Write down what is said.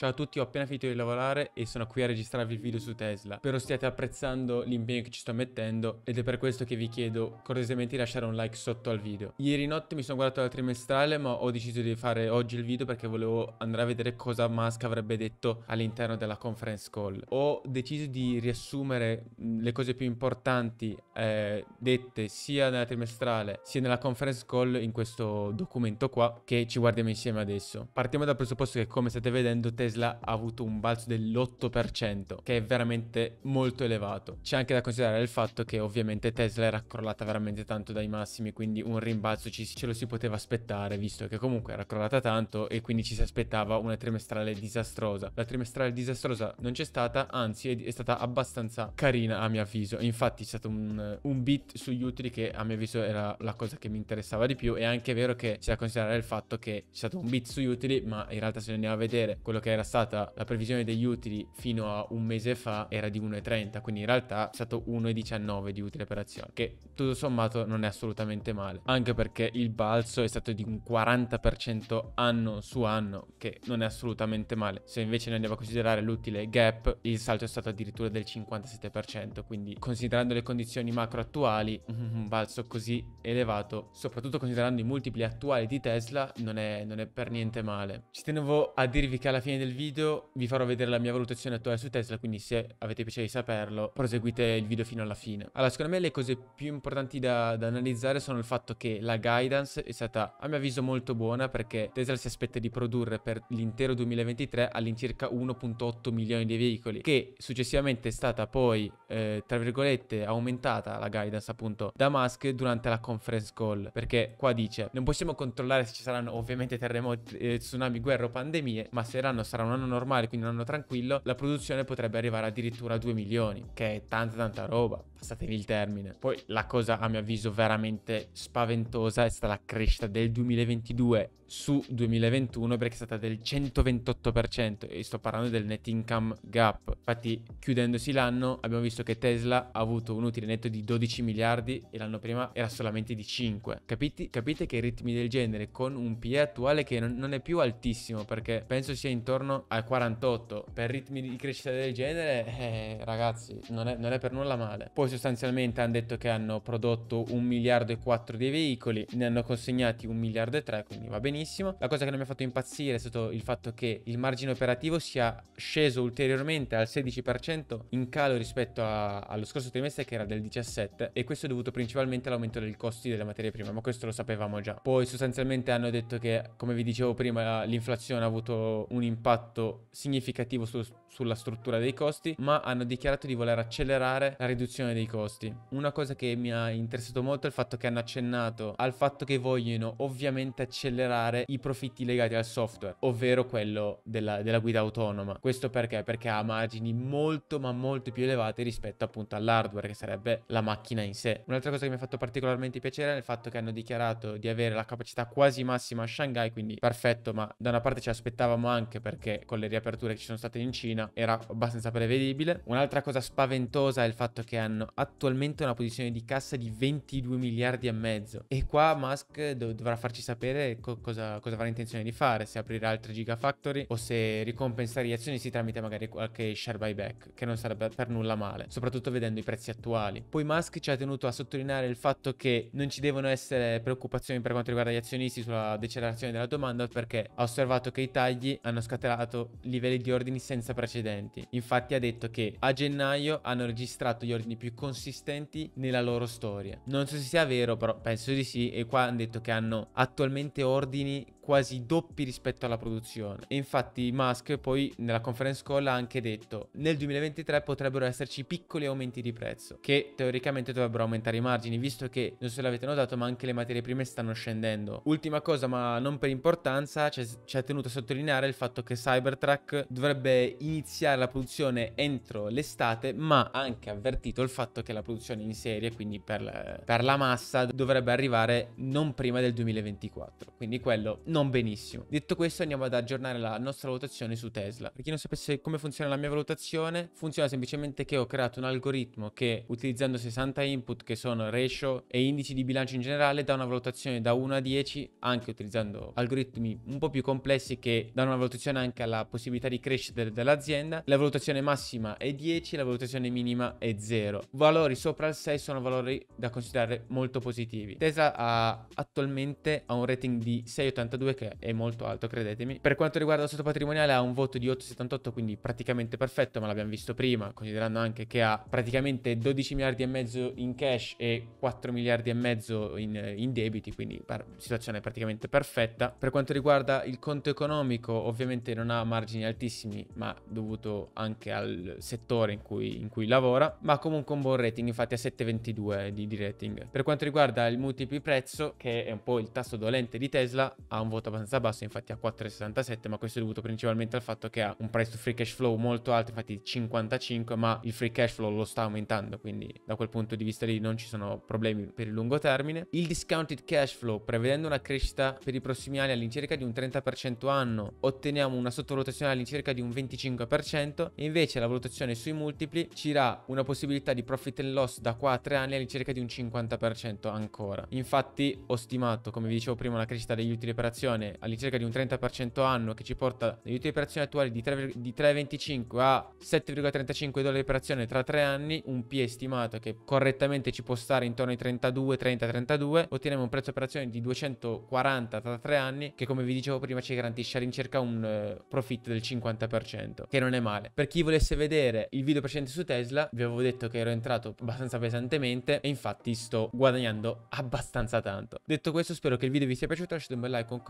Ciao a tutti, ho appena finito di lavorare e sono qui a registrarvi il video su Tesla. Spero stiate apprezzando l'impegno che ci sto mettendo ed è per questo che vi chiedo cortesemente di lasciare un like sotto al video. Ieri notte mi sono guardato la trimestrale ma ho deciso di fare oggi il video perché volevo andare a vedere cosa Musk avrebbe detto all'interno della conference call. Ho deciso di riassumere mm, le cose più importanti eh, dette sia nella trimestrale sia nella conference call in questo documento qua che ci guardiamo insieme adesso. Partiamo dal presupposto che come state vedendo Tesla Tesla ha avuto un balzo dell'8%, che è veramente molto elevato. C'è anche da considerare il fatto che ovviamente Tesla era crollata veramente tanto dai massimi, quindi un rimbalzo ci, ce lo si poteva aspettare, visto che comunque era crollata tanto e quindi ci si aspettava una trimestrale disastrosa. La trimestrale disastrosa non c'è stata, anzi è, è stata abbastanza carina a mio avviso. Infatti c'è stato un, un beat sugli utili che a mio avviso era la cosa che mi interessava di più. È anche vero che c'è da considerare il fatto che c'è stato un beat sugli utili, ma in realtà se andiamo a vedere quello che era era stata la previsione degli utili fino a un mese fa era di 1,30, quindi in realtà è stato 1,19 di utile per azione, che tutto sommato non è assolutamente male, anche perché il balzo è stato di un 40% anno su anno, che non è assolutamente male. Se invece noi andiamo a considerare l'utile gap, il salto è stato addirittura del 57%, quindi considerando le condizioni macro attuali, un balzo così elevato, soprattutto considerando i multipli attuali di Tesla, non è, non è per niente male. Ci tenevo a dirvi che alla fine del video vi farò vedere la mia valutazione attuale su Tesla, quindi se avete piacere di saperlo, proseguite il video fino alla fine. Allora, secondo me le cose più importanti da, da analizzare sono il fatto che la guidance è stata, a mio avviso, molto buona perché Tesla si aspetta di produrre per l'intero 2023 all'incirca 1.8 milioni di veicoli, che successivamente è stata poi, eh, tra virgolette, aumentata la guidance appunto da Musk durante la conference call, perché qua dice non possiamo controllare se ci saranno ovviamente terremoti, eh, tsunami, guerra o pandemie, ma se saranno sarà un anno normale, quindi un anno tranquillo, la produzione potrebbe arrivare addirittura a 2 milioni, che è tanta tanta roba, passatevi il termine. Poi la cosa a mio avviso veramente spaventosa è stata la crescita del 2022 su 2021 perché è stata del 128% e sto parlando del net income gap. Infatti chiudendosi l'anno abbiamo visto che Tesla ha avuto un utile netto di 12 miliardi e l'anno prima era solamente di 5. Capite, capite che ritmi del genere con un PE attuale che non è più altissimo perché penso sia intorno intorno al 48. Per ritmi di crescita del genere, eh, ragazzi, non è, non è, per nulla male. Poi sostanzialmente hanno detto che hanno prodotto 1 miliardo e 4 dei veicoli, ne hanno consegnati 1 miliardo e 3, quindi va benissimo. La cosa che non mi ha fatto impazzire è stato il fatto che il margine operativo sia sceso ulteriormente al 16% in calo rispetto a, allo scorso trimestre che era del 17% e questo è dovuto principalmente all'aumento dei costi delle materie prime, ma questo lo sapevamo già. Poi sostanzialmente hanno detto che, come vi dicevo prima, l'inflazione ha avuto un impatto impatto significativo su, sulla struttura dei costi, ma hanno dichiarato di voler accelerare la riduzione dei costi. Una cosa che mi ha interessato molto è il fatto che hanno accennato al fatto che vogliono ovviamente accelerare i profitti legati al software, ovvero quello della, della guida autonoma. Questo perché? Perché ha margini molto ma molto più elevate rispetto appunto all'hardware che sarebbe la macchina in sé. Un'altra cosa che mi ha fatto particolarmente piacere è il fatto che hanno dichiarato di avere la capacità quasi massima a Shanghai, quindi perfetto, ma da una parte ci aspettavamo anche per che con le riaperture che ci sono state in Cina era abbastanza prevedibile. Un'altra cosa spaventosa è il fatto che hanno attualmente una posizione di cassa di 22 miliardi e mezzo. E qua Musk dov- dovrà farci sapere co- cosa, cosa avrà intenzione di fare, se aprirà altre gigafactory o se ricompensare gli azionisti tramite magari qualche share buyback, che non sarebbe per nulla male, soprattutto vedendo i prezzi attuali. Poi Musk ci ha tenuto a sottolineare il fatto che non ci devono essere preoccupazioni per quanto riguarda gli azionisti sulla decelerazione della domanda perché ha osservato che i tagli hanno scatenato registrato livelli di ordini senza precedenti. Infatti ha detto che a gennaio hanno registrato gli ordini più consistenti nella loro storia. Non so se sia vero, però penso di sì, e qua hanno detto che hanno attualmente ordini quasi doppi rispetto alla produzione. E infatti Musk poi nella conference call ha anche detto nel 2023 potrebbero esserci piccoli aumenti di prezzo che teoricamente dovrebbero aumentare i margini visto che non se l'avete notato ma anche le materie prime stanno scendendo. Ultima cosa ma non per importanza ci ha tenuto a sottolineare il fatto che Cybertruck dovrebbe iniziare la produzione entro l'estate ma ha anche avvertito il fatto che la produzione in serie quindi per la, per la massa dovrebbe arrivare non prima del 2024 quindi quello non non benissimo. Detto questo andiamo ad aggiornare la nostra valutazione su Tesla. Per chi non sapesse come funziona la mia valutazione, funziona semplicemente che ho creato un algoritmo che utilizzando 60 input che sono ratio e indici di bilancio in generale dà una valutazione da 1 a 10 anche utilizzando algoritmi un po' più complessi che danno una valutazione anche alla possibilità di crescita dell'azienda. La valutazione massima è 10, la valutazione minima è 0. Valori sopra il 6 sono valori da considerare molto positivi. Tesla ha, attualmente ha un rating di 6,82 1,92 che è molto alto, credetemi. Per quanto riguarda il sotto patrimoniale ha un voto di 8,78, quindi praticamente perfetto, ma l'abbiamo visto prima, considerando anche che ha praticamente 12 miliardi e mezzo in cash e 4 miliardi e mezzo in, in debiti, quindi par- situazione praticamente perfetta. Per quanto riguarda il conto economico, ovviamente non ha margini altissimi, ma dovuto anche al settore in cui, in cui lavora, ma comunque un buon rating, infatti a 7,22 di, di rating. Per quanto riguarda il multipli prezzo, che è un po' il tasso dolente di Tesla, ha un voto abbastanza basso, infatti a 4,67, ma questo è dovuto principalmente al fatto che ha un price to free cash flow molto alto, infatti 55, ma il free cash flow lo sta aumentando, quindi da quel punto di vista lì non ci sono problemi per il lungo termine. Il discounted cash flow, prevedendo una crescita per i prossimi anni all'incirca di un 30% anno, otteniamo una sottovalutazione all'incirca di un 25%, e invece la valutazione sui multipli ci dà una possibilità di profit and loss da qua a 3 anni all'incirca di un 50% ancora. Infatti ho stimato, come vi dicevo prima, la crescita degli utili per azione inflazione all'incirca di un 30% anno che ci porta dagli utili per azione attuali di 3,25 a 7,35 dollari per azione tra tre anni, un PE stimato che correttamente ci può stare intorno ai 32, 30, 32, otteniamo un prezzo per azione di 240 tra tre anni che come vi dicevo prima ci garantisce all'incirca un uh, profit del 50%, che non è male. Per chi volesse vedere il video precedente su Tesla, vi avevo detto che ero entrato abbastanza pesantemente e infatti sto guadagnando abbastanza tanto. Detto questo spero che il video vi sia piaciuto, lasciate un bel like, un commento